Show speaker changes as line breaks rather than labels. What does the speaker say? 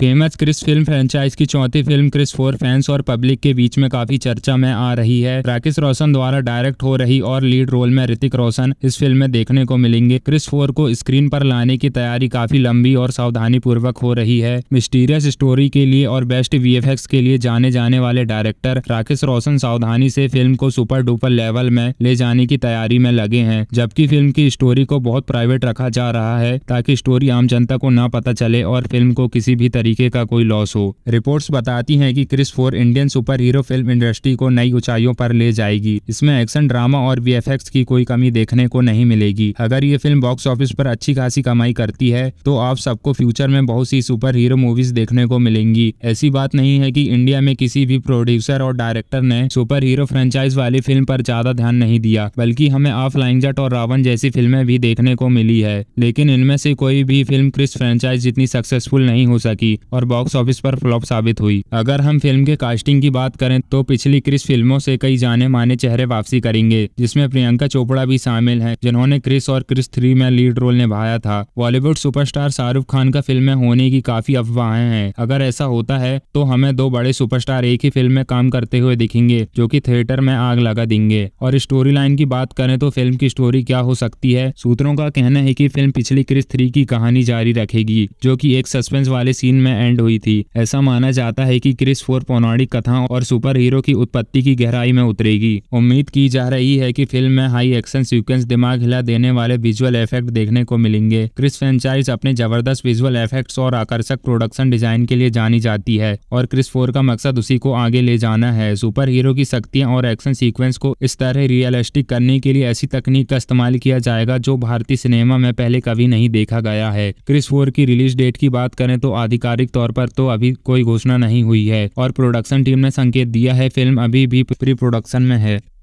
famous Chris film franchise की चौथी film Krrish four fans और पब्लिक के बीच में काफी चर्चा में आ रही है राकेश रोशन द्वारा डायरेक्ट हो रही और लीड रोल में ऋतिक रोशन इस फिल्म में देखने को मिलेंगे क्रिस फोर को स्क्रीन पर लाने की तैयारी काफी लंबी और सावधानी पूर्वक हो रही है मिस्टीरियस स्टोरी के लिए और बेस्ट वी के लिए जाने जाने वाले डायरेक्टर राकेश रोशन सावधानी से फिल्म को सुपर डुपर लेवल में ले जाने की तैयारी में लगे हैं जबकि फिल्म की स्टोरी को बहुत प्राइवेट रखा जा रहा है ताकि स्टोरी आम जनता को न पता चले और फिल्म को किसी भी तरीके तरीके का कोई लॉस हो रिपोर्ट्स बताती हैं कि Krrish four Indian superhero film industry को नई ऊंचाइयों पर ले जाएगी इसमें एक्शन ड्रामा और वी की कोई कमी देखने को नहीं मिलेगी अगर ये फिल्म बॉक्स ऑफिस पर अच्छी खासी कमाई करती है तो आप सबको फ्यूचर में बहुत सी सुपर हीरो मूवीज देखने को मिलेंगी ऐसी बात नहीं है की इंडिया में किसी भी प्रोड्यूसर और डायरेक्टर ने सुपर हीरो फ्रेंचाइज वाली फिल्म पर ज्यादा ध्यान नहीं दिया बल्कि हमें ऑफ लाइंगजट और रावण जैसी फिल्में भी देखने को मिली है लेकिन इनमें से कोई भी फिल्म क्रिस फ्रेंचाइज जितनी सक्सेसफुल नहीं हो सकी और बॉक्स ऑफिस पर फ्लॉप साबित हुई अगर हम फिल्म के कास्टिंग की बात करें तो पिछली क्रिस फिल्मों से कई जाने माने चेहरे वापसी करेंगे जिसमें प्रियंका चोपड़ा भी शामिल है जिन्होंने क्रिस और क्रिस थ्री में लीड रोल निभाया था बॉलीवुड सुपरस्टार शाहरुख खान का फिल्म में होने की काफी अफवाहें हैं अगर ऐसा होता है तो हमें दो बड़े सुपरस्टार एक ही फिल्म में काम करते हुए दिखेंगे जो की थिएटर में आग लगा देंगे और स्टोरी लाइन की बात करें तो फिल्म की स्टोरी क्या हो सकती है सूत्रों का कहना है की फिल्म पिछली क्रिस थ्री की कहानी जारी रखेगी जो की एक सस्पेंस वाले सीन में में एंड हुई थी ऐसा माना जाता है कि क्रिस फोर पौराणिक कथा और सुपर हीरो की उत्पत्ति की गहराई में उतरेगी उम्मीद की जा रही है कि फिल्म में हाई एक्शन सीक्वेंस दिमाग हिला देने वाले विजुअल इफेक्ट देखने को मिलेंगे क्रिस फ्रेंचाइज अपने जबरदस्त विजुअल इफेक्ट्स और आकर्षक प्रोडक्शन डिजाइन के लिए जानी जाती है और क्रिस फोर का मकसद उसी को आगे ले जाना है सुपर हीरो की शक्तियां और एक्शन सीक्वेंस को इस तरह रियलिस्टिक करने के लिए ऐसी तकनीक का इस्तेमाल किया जाएगा जो भारतीय सिनेमा में पहले कभी नहीं देखा गया है क्रिस फोर की रिलीज डेट की बात करें तो आधिकारिक आधिकारिक तौर पर तो अभी कोई घोषणा नहीं हुई है और प्रोडक्शन टीम ने संकेत दिया है फिल्म अभी भी प्री प्रोडक्शन में है